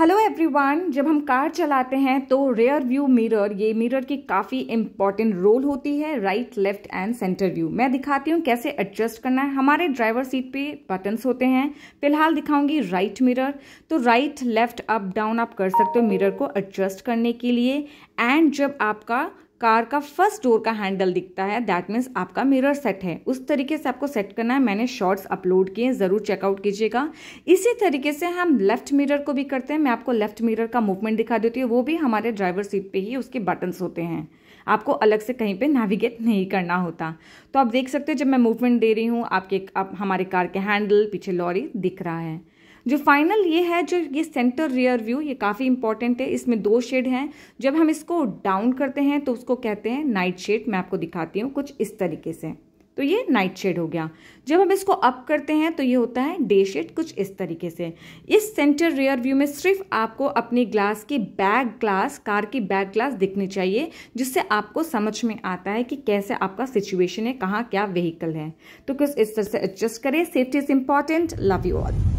hello everyone जब हम car चलाते हैं तो रेयर व्यू मिरर ये मिरर की काफ़ी इम्पॉर्टेंट रोल होती है right left and centre view मैं दिखाती हूँ कैसे एडजस्ट करना है हमारे ड्राइवर सीट पे बटन्स होते हैं फिलहाल दिखाऊंगी राइट मिरर तो राइट लेफ्ट अप डाउन आप कर सकते हो मिरर को एडजस्ट करने के लिए एंड जब आपका कार का फर्स्ट डोर का हैंडल दिखता है दैट मीन्स आपका मिरर सेट है उस तरीके से आपको सेट करना है मैंने शॉर्ट्स अपलोड किए ज़रूर चेकआउट कीजिएगा इसी तरीके से हम लेफ्ट मिरर को भी करते हैं मैं आपको लेफ्ट मिरर का मूवमेंट दिखा देती हूँ वो भी हमारे ड्राइवर सीट पे ही उसके बटन्स होते हैं आपको अलग से कहीं पे नेविगेट नहीं करना होता तो आप देख सकते हैं जब मैं मूवमेंट दे रही हूँ आपके आप हमारे कार के हैंडल पीछे लॉरी दिख रहा है जो फाइनल ये है जो ये सेंटर रियर व्यू ये काफ़ी इंपॉर्टेंट है इसमें दो शेड हैं जब हम इसको डाउन करते हैं तो उसको कहते हैं नाइट शेड मैं आपको दिखाती हूँ कुछ इस तरीके से तो ये नाइट शेड हो गया जब हम इसको अप करते हैं तो ये होता है डे शेड कुछ इस तरीके से इस सेंटर रियर व्यू में सिर्फ आपको अपनी ग्लास की बैक ग्लास कार की बैक ग्लास दिखनी चाहिए जिससे आपको समझ में आता है कि कैसे आपका सिचुएशन है कहाँ क्या व्हीकल है तो कुछ इस तरह से एडजस्ट करें safety is important love you all